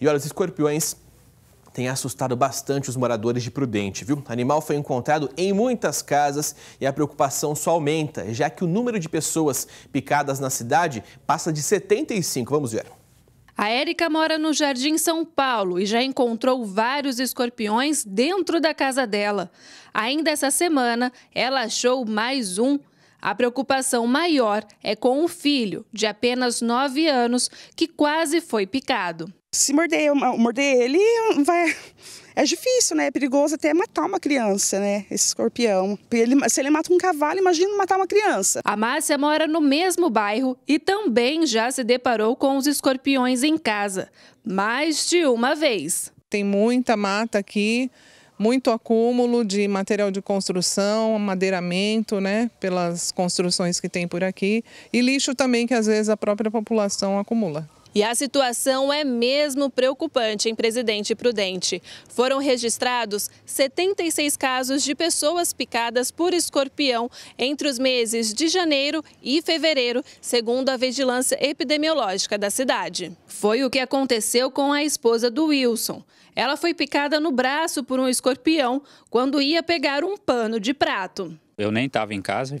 E olha, os escorpiões têm assustado bastante os moradores de Prudente, viu? O animal foi encontrado em muitas casas e a preocupação só aumenta, já que o número de pessoas picadas na cidade passa de 75. Vamos ver. A Érica mora no Jardim São Paulo e já encontrou vários escorpiões dentro da casa dela. Ainda essa semana, ela achou mais um a preocupação maior é com o filho, de apenas 9 anos, que quase foi picado. Se morder, morder ele, vai. É difícil, né? É perigoso até matar uma criança, né? Esse escorpião. Ele, se ele mata um cavalo, imagina matar uma criança. A Márcia mora no mesmo bairro e também já se deparou com os escorpiões em casa. Mais de uma vez. Tem muita mata aqui muito acúmulo de material de construção, madeiramento, né, pelas construções que tem por aqui, e lixo também que às vezes a própria população acumula. E a situação é mesmo preocupante em Presidente Prudente. Foram registrados 76 casos de pessoas picadas por escorpião entre os meses de janeiro e fevereiro, segundo a vigilância epidemiológica da cidade. Foi o que aconteceu com a esposa do Wilson. Ela foi picada no braço por um escorpião quando ia pegar um pano de prato. Eu nem estava em casa.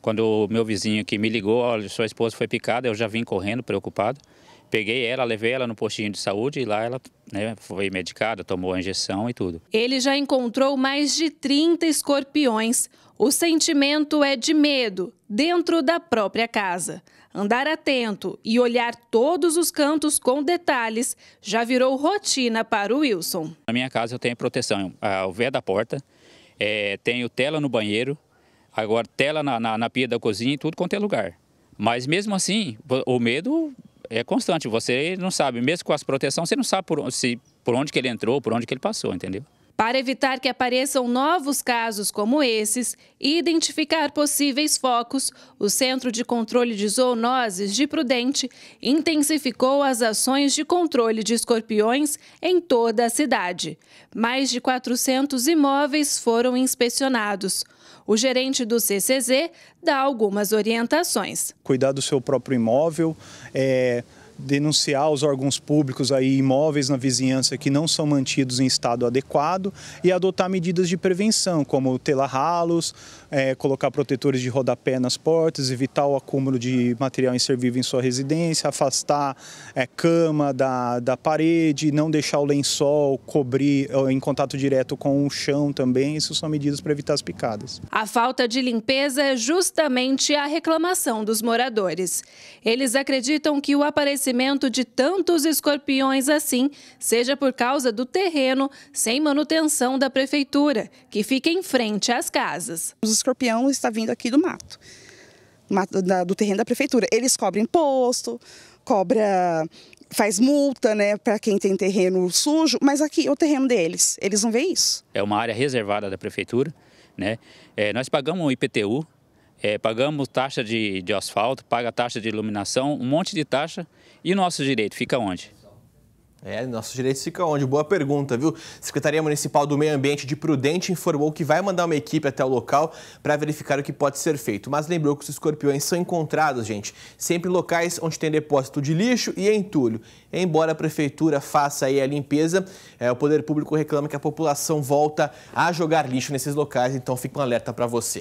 Quando o meu vizinho aqui me ligou, olha, sua esposa foi picada, eu já vim correndo preocupado peguei ela, levei ela no postinho de saúde e lá ela né, foi medicada, tomou a injeção e tudo. Ele já encontrou mais de 30 escorpiões. O sentimento é de medo, dentro da própria casa. Andar atento e olhar todos os cantos com detalhes já virou rotina para o Wilson. Na minha casa eu tenho proteção, ah, o véu é da porta, é, tenho tela no banheiro, agora tela na, na, na pia da cozinha e tudo quanto é lugar. Mas mesmo assim, o medo é constante. Você não sabe, mesmo com as proteções, você não sabe por, se, por onde que ele entrou, por onde que ele passou, entendeu? Para evitar que apareçam novos casos como esses e identificar possíveis focos, o Centro de Controle de Zoonoses de Prudente intensificou as ações de controle de escorpiões em toda a cidade. Mais de 400 imóveis foram inspecionados. O gerente do CCZ dá algumas orientações. Cuidar do seu próprio imóvel, é, denunciar aos órgãos públicos aí imóveis na vizinhança que não são mantidos em estado adequado e adotar medidas de prevenção, como telar é, colocar protetores de rodapé nas portas, evitar o acúmulo de material inservível em sua residência, afastar é, cama da, da parede, não deixar o lençol cobrir é, em contato direto com o chão também. Isso são medidas para evitar as picadas. A falta de limpeza é justamente a reclamação dos moradores. Eles acreditam que o aparecimento de tantos escorpiões assim seja por causa do terreno sem manutenção da prefeitura, que fica em frente às casas. Os escorpião está vindo aqui do mato, do terreno da prefeitura. Eles cobram imposto, cobra faz multa, né, para quem tem terreno sujo, mas aqui é o terreno deles, eles não veem isso. É uma área reservada da prefeitura, né? É, nós pagamos o IPTU é, pagamos taxa de, de asfalto, paga taxa de iluminação, um monte de taxa. E nosso direito fica onde? É, nosso direito fica onde? Boa pergunta, viu? Secretaria Municipal do Meio Ambiente de Prudente informou que vai mandar uma equipe até o local para verificar o que pode ser feito. Mas lembrou que os escorpiões são encontrados, gente, sempre em locais onde tem depósito de lixo e entulho. Embora a prefeitura faça aí a limpeza, é, o poder público reclama que a população volta a jogar lixo nesses locais, então fica um alerta para você.